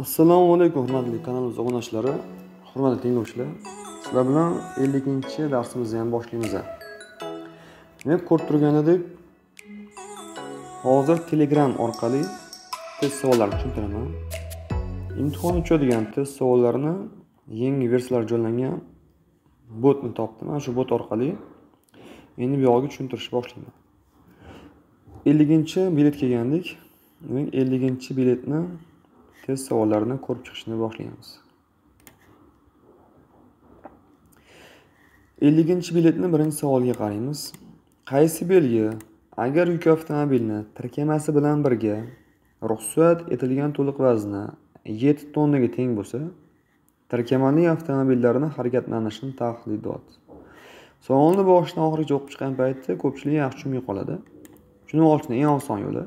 assalomu alaykum hurmatli kanalimiz obunachilari hurmatli tinglovchilar sizlar bilan elliginchi darsimizni ham boshlaymiz demak ko'rib turganidek hozir telegram orqali test savollarni tushuntiraman imtihon uchadigan test savollarini yangi versiyalar joylangan botni topdim mana shu bot orqali endi bu yog'iga tushuntirishni boshlayman elliginchi bilet kelgandik demak elliginchi biletni test savollarini ko'rib chiqishni boshlaymiz elliginchi biletni birinchi savoliga qaraymiz qaysi belgi agar yuk avtomobilni tirkamasi bilan birga ruxsat etilgan to'liq vazni yetti tonnaga teng bo'lsa tirkamali avtomobillarni harakatlanishini taqiqlaydi savolni boshidan oxirigacha o'qib chiqqan paytda ko'pchilik yaxshi tushunmay qoladi shuning olishni eng oson yo'li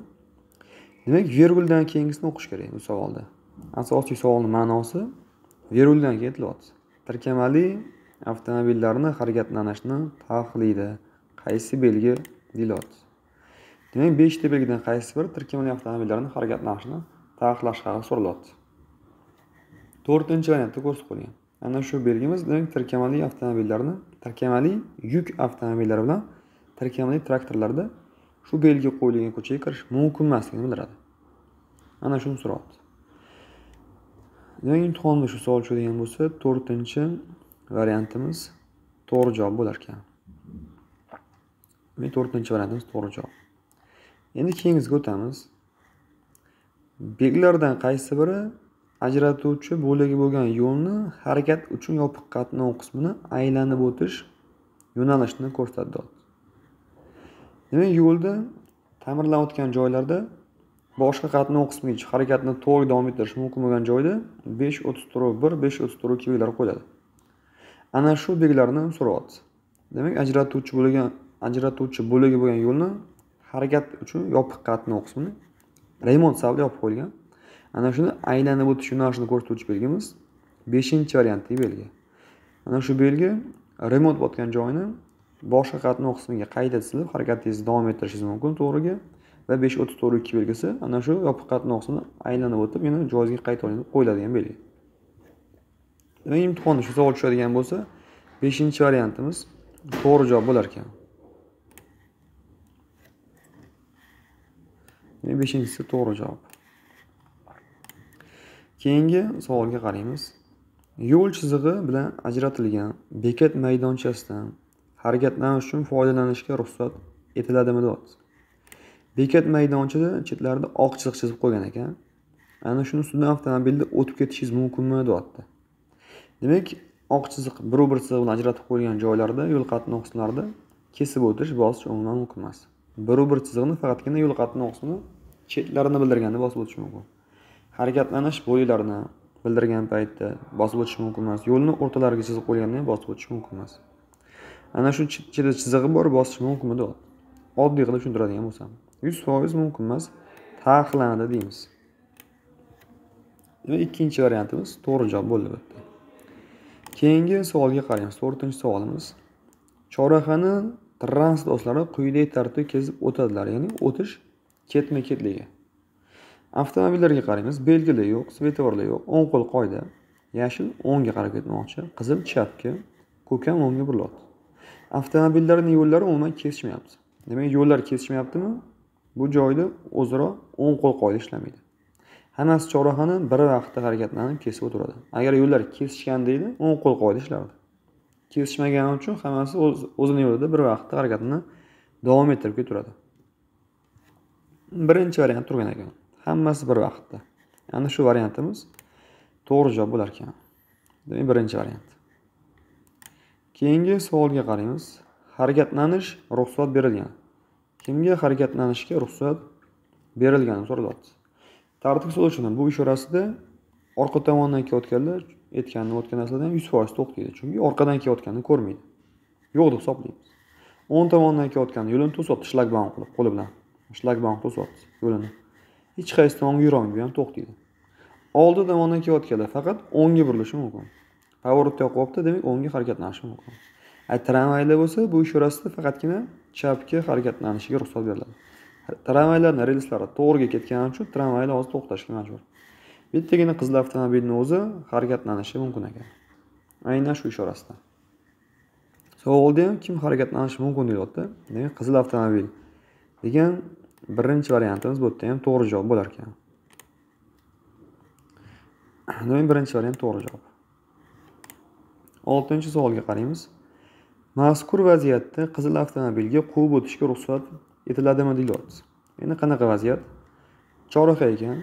demak virguldan keyingisini o'qish kerak bu savolda asosiy savolni ma'nosi veruldan keyin aytilyapti tirkamali avtomobillarni harakatlanishni taqiqlaydi qaysi belgi deyilyapti demak beshta belgidan qaysi biri tirkamali avtomobillarni harakatlanishini taqiqlash haqida so'ralyapti to'rtinchi variantda ko'rsatib qo'ygan ana shu belgimiz demak tirkamali avtomobillarni tirkamali yuk avtomobillari bilan tirkamali traktorlarda shu belgi qo'yilgan ko'chaga kirish mumkin emasligini bildiradi ana shuni so'rayapti demak imtihonda shu savol tushadigan bo'lsa to'rtinchi variantimiz to'g'ri javob ekan demak to'rtinchi variantimiz to'g'ri javob endi keyingisiga o'tamiz belgilardan qaysi biri ajratuvchi bo'lagi bo'lgan yo'lni harakat uchun yopiq qatnov qismini aylanib o'tish yo'nalishini ko'rsatdi demak yo'lda ta'mirlanayotgan joylarda boshqa qatnovqismich harakatni to'g'ri davom ettirish mumkin bo'lgan joyda besh o'ttiz to'rt bir besh o'ttiz to'rt ikki belgilari qo'yiladi ana shu belgilarni so'rayapti demak ajratuvchi bo'lgan ajratuvchi bo'lagi bo'lgan yo'lni harakat uchun yopiq qatnov qismini remont sababli yopib qo'yilgan ana shuni aylanib o'tish yo'nalishini ko'rsatuvchi belgimiz beshinchi variantdagi belgi ana shu belgi remont botgan joyni boshqa qatnov qismiga qayta tizilib harakatingizni davom ettirishingiz mumkin to'g'riga va besh o'ttiz to'rt ikki belgisi ana shu yopiq qatnov qismini aylanib o'tib yana joyiga qayta olinib qo'yiladigan belgi demak imtihonda shu savol tushadigan bo'lsa beshinchi variantimiz to'g'ri javob bo'lar ekan beshinchisi to'g'ri javob keyingi savolga qaraymiz yo'l chizig'i bilan ajratilgan bekat maydonchasidan harakatlanish uchun foydalanishga ruxsat etiladimi deyapti bekat maydonchada chetlarida oq chiziq chizib qo'ygan ekan ana shuni ustidan avtomobilda o'tib ketishingiz mumkinmi deyapti demak oq chiziq biru bir chizig'i bilan ajratib qo'yilgan joylarda yo'l qatnov qismlarida kesib o'tish bosish umuman mumkin emas biru bir chiziqni faqatgina yo'l qatnov qismi chetlarini bildirganda bosib o'tish mumkin harakatlanish bo'ylarini bildirgan paytda bosib o'tish mumkin emas yo'lni o'rtalariga chizib qo'yganda bosib o'tish mumkin emas ana shu chetida chizig'i bor bosish mumkinmi deb oddiy qilib tushuntiradigan bo'lsam yuz foiz mumkin emas taqiqlanadi deymiz demak ikkinchi variantimiz to'g'ri javob bo'ldi yerda keyingi savolga qaraymiz to'rtinchi savolimiz chorrahani transport vositalari quyidagi tartibda kezib o'tadilar ya'ni o'tish ketma ketligi avtomobillarga qaraymiz belgilar yo'q svetoforlar yo'q o'ng qo'l qoida yashil o'ngga qarab ketmoqchi qizil chapga ko'kam o'ngga buriladi avtomobillarni yo'llari umuman kesishmayapti demak yo'llar kesishmayaptimi bu joyda o'zaro o'ng qo'l qoida ishlamaydi hammasi chorrahani bir vaqtda harakatlanib kesib o'tiradi agar yo'llar kesishgan deydi o'ng qo'l qoida ishlardi kesishmagani uchun hammasi o'zini yo'lida bir vaqtda harakatini davom ettirib ketaveradi birinchi variant turgan ekan hammasi bir vaqtda ana shu variantimiz to'g'ri javob bo'lar ekan demak birinchi variant keyingi savolga qaraymiz harakatlanish ruxsat berilgan kimga harakatlanishga ruxsat berilgani so'ralyapti tartib suzuvchidan bu ishorasida orqa tomondan kelayotganlar aytganini o'tgan narsadan yuz foiz to'xtaydi chunki orqadan kelayotganini ko'rmaydi yo'q deb hisoblaymiz o'ng tomondan kelayotgan yo'lini to'syapti shlagbaum qilib qo'li bilan shlagbaum to'syapti yo'lini hech qaysi tomonga yurolmaydi ham to'xtaydi oldi tomondan kelayotganlar faqat o'ngga burilishi mumkin поворотda yoqyapti demak o'ngga harakatlanishi mumkin tramvaylar bo'lsa bu ish orasida faqatgina chapga harakatlanishiga ruxsat beriladi tramvaylarni relslari to'g'riga ketgani uchun tramvaylar hozir to'xtashga majbur bittagina qizil avtomobilni o'zi harakatlanishi mumkin ekan aynan shu ish orasida savolda ham kim harakatlanishi mumkin deyilyapti demak qizil avtomobil degan birinchi variantimiz bu yerda ham to'g'ri javob bo'larkan demak birinchi variant to'g'ri javob oltinchi savolga qaraymiz mazkur vaziyatda qizil avtomobilga quvib o'tishga ruxsat etiladimi deyilyapti endi qanaqa vaziyat chorraha ekan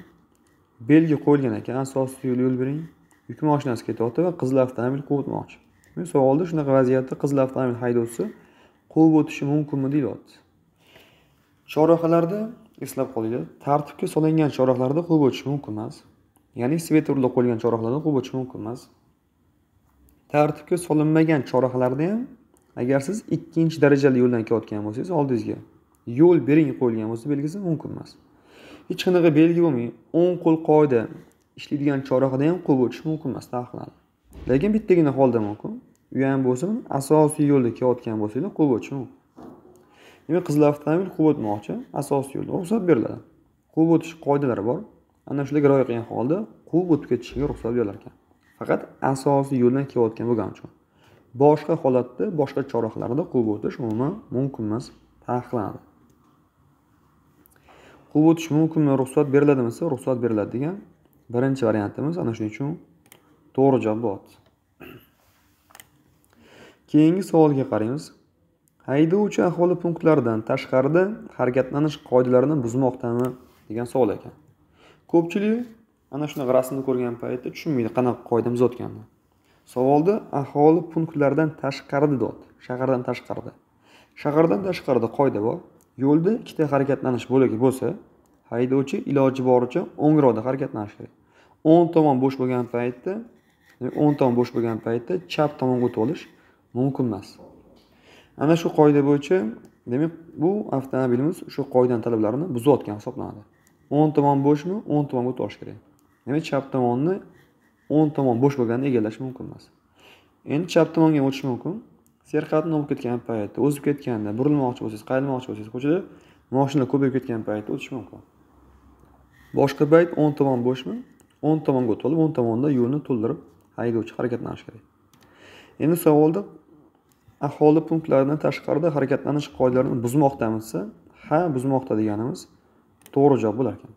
belgi qo'yilgan ekan asosiy yo'l yo'l bering yuk mashinasi ketyapti va qizil avtomobil quvib o'tmoqchi bu savolda shunaqa vaziyatda qizil avtomobil haydovchisi quvib o'tishi mumkinmi deyilyapti chorrahalarda eslab qolinglar tartibga solingan chorrahalarda quvib o'tish mumkin emas ya'ni svetorlar qo'yilgan chorrahalarda quvib o'tish mumkin emas tartibga solinmagan chorrahalarda ham agar siz ikkinchi darajali yo'ldan kelayotgan bo'lsangiz oldingizga yo'l bering qo'yilgan bo'lsa belgisi mumkin emas hech qanaqa belgi bo'lmay o'ng qo'l qoida ishlaydigan chorrahada ham quvib o'tish mumkin emas taqiqlanib lekin bittagina holda mumkin u ham bo'lsa asosiy yo'lda kelayotgan bo'lsanglar quvib o'tish mumkin demak qizil avtomobil quvib o'tmoqchi asosiy yo'lda ruxsat beriladi quvib o'tish qoidalari bor ana shularga rioya qilgan holda quvib o'tib ketishiga ruxsat berilar ekan faqat asosiy yo'ldan kelayotgan bo'lgani uchun boshqa holatda boshqa chorrahalarda quvib o'tish umuman mumkin emas taqiqlanadi quvib o'tish mumkinmi ruxsat beriladimi desa ruxsat beriladi degan birinchi variantimiz ana shuning uchun to'g'ri javob bo'lyapti keyingi savolga qaraymiz haydovchi aholi punktlaridan tashqarida harakatlanish qoidalarini buzmoqdami degan savol ekan ko'pchilik ana shunaqa rasmni ko'rgan paytda tushunmaydi qanaqa qoida buzayotganini savolda aholi punktlaridan tashqarida deyapti shahardan tashqarida shahardan tashqarida qoida bor yo'lda ikkita harakatlanish bo'lagi bo'lsa haydovchi iloji boricha o'ngroqda harakatlanishi kerak o'ng tomon bo'sh bo'lgan paytda o'ng tomon bo'sh bo'lgan paytda chap tomonga o'tib olish mumkin emas ana shu qoida bo'yicha demak bu avtomobilimiz o'sha qoidani talablarini buzayotgan hisoblanadi o'ng tomon bo'shmi o'ng tomonga o'tib olish kerak demak chap tomonni o'ng tomon bo'sh bo'lganda egallash mumkin emas endi chap tomonga o'tish mumkin serqatni bo'lib ketgan paytda o'zib ketganda burilmoqchi bo'lsangiz qayrilmoqchi bo'lsangiz ko'chada moshinlar ko'payib ketgan paytda o'tish mumkin boshqa payt o'ng tomon bo'shmi o'ng tomonga o'tib olib o'ng tomonda yo'lni to'ldirib haydovchi harakatlanishi kerak endi savolda aholi punktlaridan tashqarida harakatlanish qoidalarini buzmoqdamizmi? desa ha buzmoqda deganimiz to'g'ri javob ekan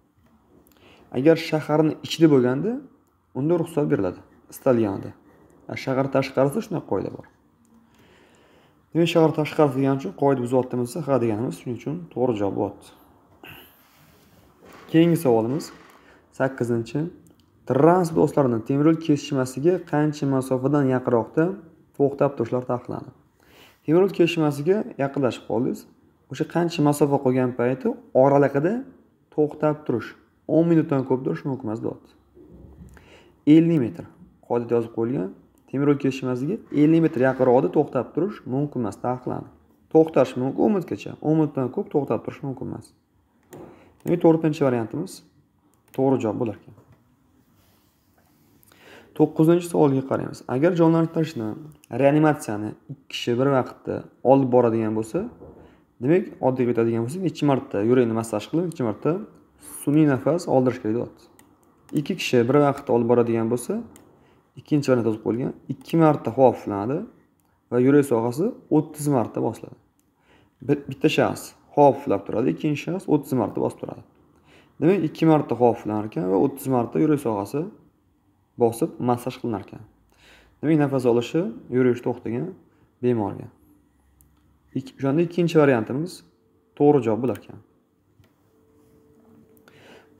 agar shaharni ichida bo'lganda unda ruxsat beriladi istalganida shahar tashqarisida shunaqa qoida bor demak shahar tashqarisi degani uchun qoida buzyaptimi desa ha deganimiz shuning uchun to'g'ri javob bo'lyapti keyingi savolimiz sakkizinchi transport vositalarini yo'l kesishmasiga qancha masofadan yaqinroqda to'xtab turishlar taqiqlanadi yo'l kesishmasiga yaqinlashib qoldingiz o'sha qancha masofa qolgan payti oraliqida to'xtab turish 10 minutdan ko'p durish mumkin emas dod ellik metr qoida yozib qo'yilgan yo'l kesishmasiga ellik metr yaqinroqda to'xtab turish mumkin emas taqiqlanadi to'xtash mumkin o'n minutgacha o'n minutdan ko'p to'xtab turish mumkin emas demak to'rtinchi variantimiz to'g'ri javob bo'lar ekan to'qqizinchi savolga qaraymiz agar jonlantirishni reanimatsiyani ikki kishi bir vaqtda olib boradigan bo'lsa demak oddiy aytadigan bo'lsak nechi marta yurakni massaj qilib nechi marta sun'iy nafas oldirish kerak deyapti ikki kishi bir vaqtda olib boradigan bo'lsa ikkinchi variant yozib qo'yilgan ikki marta havo va yurak sohasi o'ttiz marta bosiladi bitta shaxs havo turadi ikkinchi shaxs o'ttiz marta bosib turadi demak ikki marta havo ekan va o'ttiz marta yurak sohasi bosib massaj qilinar ekan demak nafas olishi yurishi to'xtagan bemorga o'shanda ikkinchi variantimiz to'g'ri javob bo'lar ekan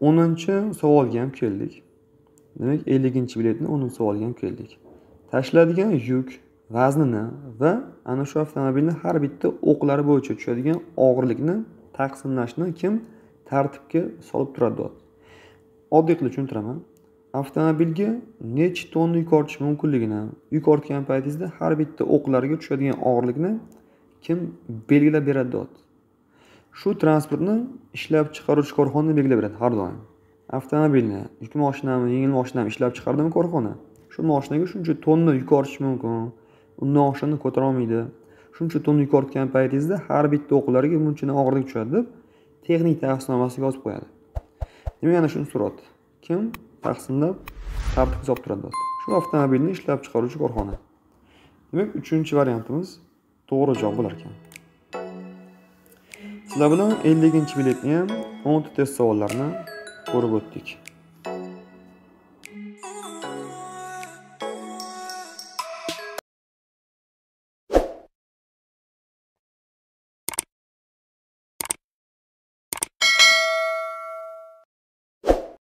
o'ninchi savolga ham keldik demak elliginchi biletni o'ninchi savolga ham keldik tashiladigan yuk vaznini va ana shu avtomobilni har bitta o'qlari bo'yicha tushadigan og'irlikni taqsimlashni kim tartibga solib turadi deyapti oddiy qilib tushuntiraman avtomobilga nechi tonna yuk ortish mumkinligini yuk ortgan paytingizda har bitta o'qlarga tushadigan og'irlikni kim belgilab beradi deyapti shu transportni ishlab chiqaruvchi korxona belgilab beradi har doim avtomobilni yuk moshinami yengil moshinami ishlab chiqardimi korxona shu moshinaga shuncha tonna yuk ortish mumkin undan oshig'ini ko'tarolmaydi shuncha tonna yuk ortgan paytingizda har bitta o'qlarga bunchadan og'irlik tushadi deb texnik tavsifnomasiga yozib qo'yadi demak ana shuni so'rayapti kim taqsimlab tartib solib turadi shu avtomobilni ishlab chiqaruvchi korxona demak uchinchi variantimiz to'g'ri javob bo'lar ekan sizlar bilan 50 biletni ham 10 test savollarini ko'rib o'tdik